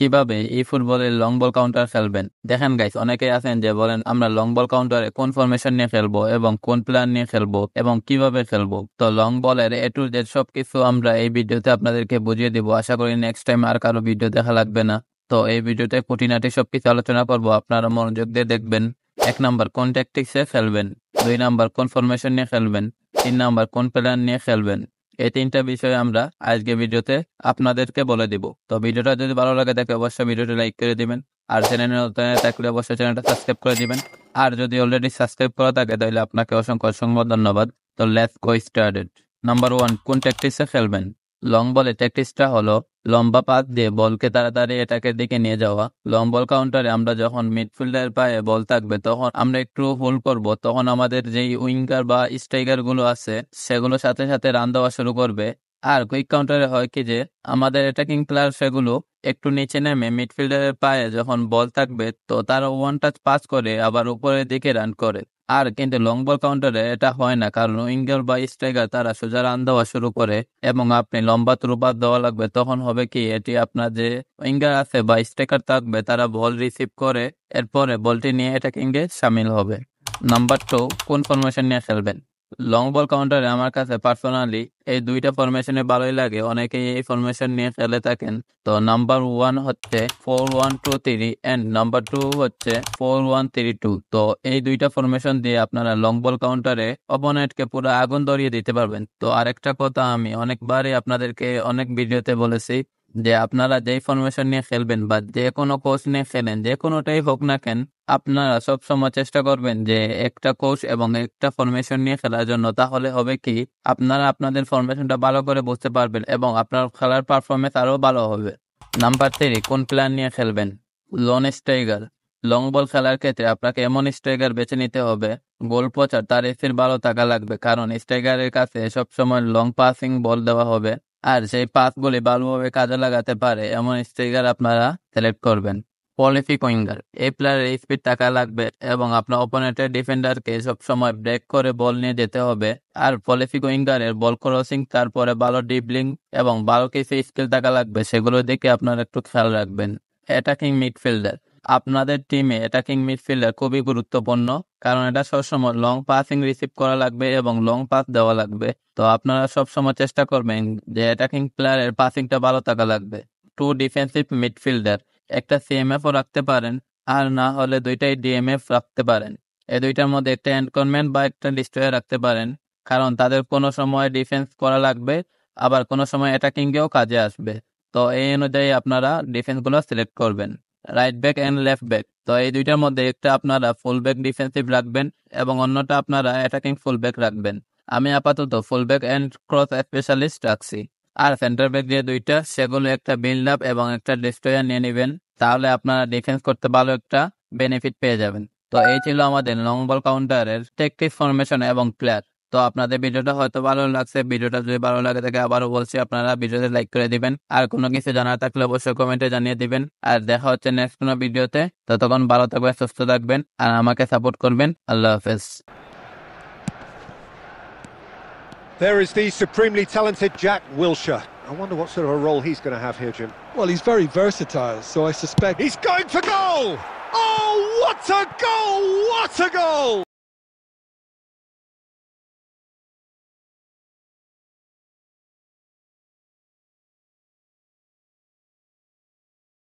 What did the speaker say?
কিভাবে এই ফুটবলের লং বল কাউন্টার খেলবেন দেখেন গাইস অনেকেই আছেন যে বলেন আমরা লং বল কাউন্টারে কোন ফরমেশন নিয়ে খেলবো এবং কোন প্ল্যান নিয়ে খেলবো এবং কিভাবে খেলবো তো লং বলের এ টু জেড সবকিছু আমরা এই ভিডিওতে আপনাদেরকে বুঝিয়ে দিব আশা করি নেক্সট টাইম আর কারো ভিডিও দেখা লাগবে না তো এই ভিডিওতে খুঁটিনাটি সবকিছু আলোচনা করবো আপনারা মনোযোগ দিয়ে দেখবেন এক নাম্বার কোন ট্যাকটিক্সে খেলবেন দুই নাম্বার কোন ফরমেশন নিয়ে খেলবেন তিন নাম্বার কোন প্ল্যান নিয়ে খেলবেন এই তিনটা বিষয় আমরা আজকে ভিডিওতে আপনাদেরকে বলে দিব তো ভিডিওটা যদি ভালো লাগে দেখে অবশ্যই ভিডিওটি লাইক করে দিবেন আর চ্যানেলে থাকলে অবশ্যই চ্যানেলটা সাবস্ক্রাইব করে দিবেন আর যদি অলরেডি সাবস্ক্রাইব করা থাকে তাহলে আপনাকে অসংখ্য অসংখ্য ধন্যবাদ তো let's go started number one কোন ট্যাকটিক্সে খেলবেন লং বলে ট্যাকটিসটা হলো লম্বা পাক দিয়ে বলকে তাড়াতাড়ি এটাকে দিকে নিয়ে যাওয়া লং বল কাউন্টারে আমরা যখন মিডফিল্ডার পায়ে বল থাকবে তখন আমরা একটু হোল্ড করব তখন আমাদের যেই উইঙ্গার বা স্ট্রাইকার গুলো আছে সেগুলো সাথে সাথে রান দেওয়া শুরু করবে আর কুইক কাউন্টারে হয় কি যে আমাদের অ্যাটাকিং প্লেয়ার সেগুলো একটু নিচে নেমে মিডফিল্ডারের পায়ে যখন বল থাকবে তো তারা ওয়ান টাচ পাস করে আবার উপরের দিকে রান করে আর কিন্তু লং বল কাউন্টারে এটা হয় না কারণ উইঙ্গার বা স্ট্রাইকার তারা সোজা রান দেওয়া শুরু করে এবং আপনি লম্বা তুরুপাত দেওয়া লাগবে তখন হবে কি এটি আপনার যে উইঙ্গার আছে বা স্ট্রাইকার থাকবে তারা বল রিসিভ করে এরপরে বলটি নিয়ে অ্যাটাকিংয়ে সামিল হবে নাম্বার টু কোন ফরমেশন নিয়ে খেলবেন লং বল কাউন্টারে আমার কাছে পার্সোনালি এই দুইটা ফরমেশনে ভালোই লাগে অনেকেই এই ফরমেশন নিয়ে খেলে থাকেন তো নাম্বার ওয়ান হচ্ছে four one two three and number two হচ্ছে ফোর ওয়ান থ্রি টু তো এই দুইটা ফরমেশন দিয়ে আপনারা লং বল কাউন্টারে অপোনেন্টকে পুরো আগুন ধরিয়ে দিতে পারবেন তো আরেকটা কথা আমি অনেকবারই আপনাদেরকে অনেক ভিডিওতে বলেছি যে আপনারা যে ফরমেশন নিয়ে খেলবেন বা যে কোনো কোচ নিয়ে খেলেন যে কোনোটাই হোক না কেন আপনারা সবসময় চেষ্টা করবেন যে একটা কোচ এবং একটা ফরমেশন নিয়ে খেলার জন্য তাহলে হবে কি আপনারা আপনাদের ফরমেশনটা ভালো করে বুঝতে পারবেন এবং আপনার খেলার পারফরমেন্স আরও ভালো হবে নাম্বার থ্রি কোন প্ল্যান নিয়ে খেলবেন লন স্ট্রাইগার লং বল খেলার ক্ষেত্রে আপনাকে এমন স্ট্রাইগার বেছে নিতে হবে গোল পচার তার এসির ভালো থাকা লাগবে কারণ স্ট্রাইগারের কাছে সবসময় লং পাসিং বল দেওয়া হবে আর সেই পাথগুলি ভালোভাবে কাজে লাগাতে পারে এমন স্টিকার আপনারা সিলেক্ট করবেন পলিফিক উইঙ্গার এই প্লেয়ারের স্পিড টাকা লাগবে এবং আপনার অপোনেন্টের ডিফেন্ডারকে সবসময় ব্রেক করে বল নিয়ে যেতে হবে আর পলিফিক উইঙ্গারের বল ক্রসিং তারপরে ভালো ডিবলিং এবং ভালো কিছু স্কিল টাকা লাগবে সেগুলোর দিকে আপনারা একটু খেয়াল রাখবেন অ্যাটাকিং মিডফিল্ডার আপনাদের টিমে অ্যাটাকিং মিডফিল্ডার খুবই গুরুত্বপূর্ণ কারণ এটা সবসময় লং পাসিং রিসিভ করা লাগবে এবং লং পাস দেওয়া লাগবে তো আপনারা সবসময় চেষ্টা করবেন যে অ্যাটাকিং প্লেয়ারের পাসিংটা ভালো থাকা লাগবে টু ডিফেন্সিভ মিডফিল্ডার একটা সিএমএফও রাখতে পারেন আর না হলে দুইটাই ডিএমএফ রাখতে পারেন এই দুইটার মধ্যে একটা এনকনমেন্ট বা একটা ডিস্ট্রয়ার রাখতে পারেন কারণ তাদের কোনো সময় ডিফেন্স করা লাগবে আবার কোনো সময় অ্যাটাকিংয়েও কাজে আসবে তো এই অনুযায়ী আপনারা ডিফেন্সগুলো সিলেক্ট করবেন right back and left back তো এই দুইটার মধ্যে একটা আপনারা ফুল ব্যাক ডিফেন্সিভ রাখবেন এবং অন্যটা আপনারা অ্যাটাকিং ফুল ব্যাক রাখবেন আমি আপাতত full back and cross specialist রাখছি আর সেন্টার ব্যাক দিয়ে দুইটা সেগুলো একটা বিল্ড আপ এবং একটা ডিস্ট্রয়ার নিয়ে নেবেন তাহলে আপনারা ডিফেন্স করতে ভালো একটা বেনিফিট পেয়ে যাবেন তো এই ছিল আমাদের লং বল কাউন্টারের টেকটিক ফরমেশন এবং প্লেয়ার তো আপনাদের ভিডিওটা হয়তো ভালো লাগছে ভিডিওটা যদি ভালো লাগে থাকে আবারও বলছি আপনারা ভিডিওতে লাইক করে দিবেন আর কোনো কিছু জানার থাকলে অবশ্যই কমেন্টে জানিয়ে দিবেন আর দেখা হচ্ছে নেক্সট কোনো ভিডিওতে ততক্ষণ ভালো থাকবেন সুস্থ থাকবেন আর আমাকে সাপোর্ট করবেন আল্লাহ হাফেজ There is the supremely talented Jack Wilshire. I wonder what sort of a role he's going to have here, Jim. Well, he's very versatile, so I suspect... He's going for goal! Oh, what a goal! What a goal!